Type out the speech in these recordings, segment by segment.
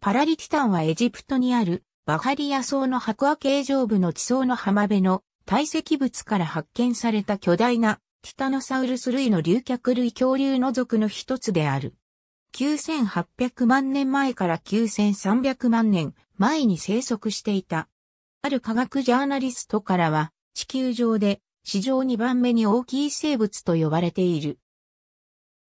パラリティタンはエジプトにあるバハリア層の白亜形状部の地層の浜辺の堆積物から発見された巨大なティタノサウルス類の竜脚類恐竜の属の一つである。9800万年前から9300万年前に生息していた。ある科学ジャーナリストからは地球上で史上2番目に大きい生物と呼ばれている。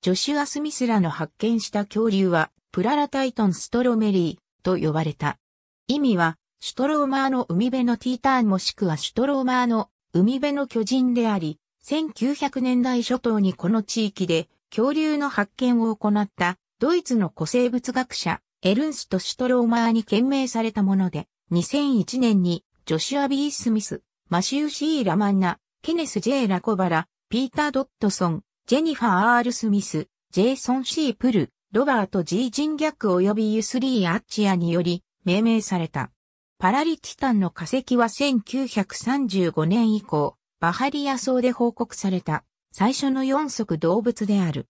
ジョシュア・スミスらの発見した恐竜はプララタイトンストロメリーと呼ばれた。意味は、シュトローマーの海辺のティーターンもしくはシュトローマーの海辺の巨人であり、1900年代初頭にこの地域で恐竜の発見を行ったドイツの古生物学者エルンスト・シュトローマーに懸命されたもので、2001年にジョシュア・ビー・スミス、マシュー・シー・ラマンナ、ケネス・ジェイ・ラコバラ、ピーター・ドットソン、ジェニファー・アール・スミス、ジェイソン・シー・プル、ロバート・ジー・ジンギャック及びユスリー・アッチアにより命名された。パラリティタンの化石は1935年以降、バハリア層で報告された最初の4足動物である。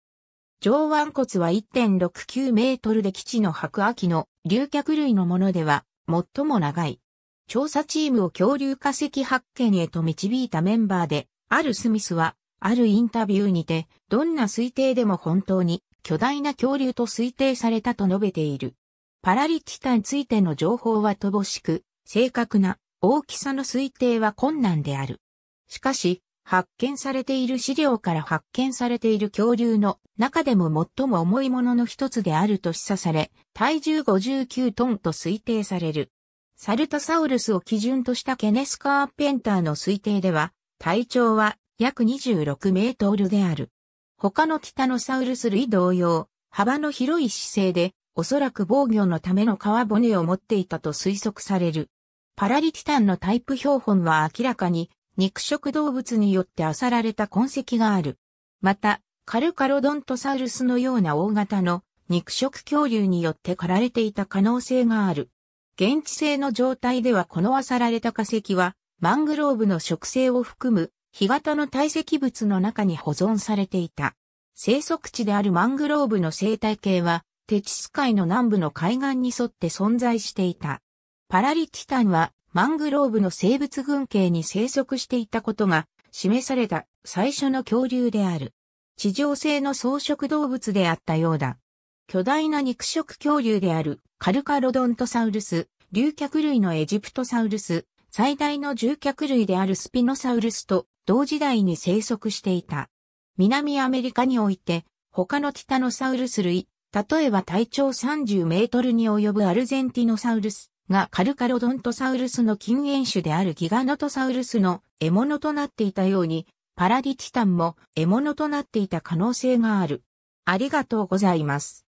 上腕骨は1.69メートルで基地の白亜紀の竜脚類のものでは最も長い。調査チームを恐竜化石発見へと導いたメンバーで、あるスミスは、あるインタビューにて、どんな推定でも本当に巨大な恐竜と推定されたと述べている。パラリィタについての情報は乏しく、正確な大きさの推定は困難である。しかし、発見されている資料から発見されている恐竜の中でも最も重いものの一つであると示唆され、体重59トンと推定される。サルタサウルスを基準としたケネスカーペンターの推定では、体長は約26メートルである。他のティタノサウルス類同様、幅の広い姿勢で、おそらく防御のための皮骨を持っていたと推測される。パラリティタンのタイプ標本は明らかに肉食動物によって漁られた痕跡がある。また、カルカロドントサウルスのような大型の肉食恐竜によって狩られていた可能性がある。現地性の状態ではこの漁られた化石はマングローブの植生を含む干潟の堆積物の中に保存されていた。生息地であるマングローブの生態系は、テチス海の南部の海岸に沿って存在していた。パラリティタンは、マングローブの生物群系に生息していたことが、示された最初の恐竜である。地上性の草食動物であったようだ。巨大な肉食恐竜であるカルカロドントサウルス、竜脚類のエジプトサウルス、最大の獣脚類であるスピノサウルスと同時代に生息していた。南アメリカにおいて、他のティタノサウルス類、例えば体長30メートルに及ぶアルゼンティノサウルスがカルカロドントサウルスの近縁種であるギガノトサウルスの獲物となっていたように、パラディティタンも獲物となっていた可能性がある。ありがとうございます。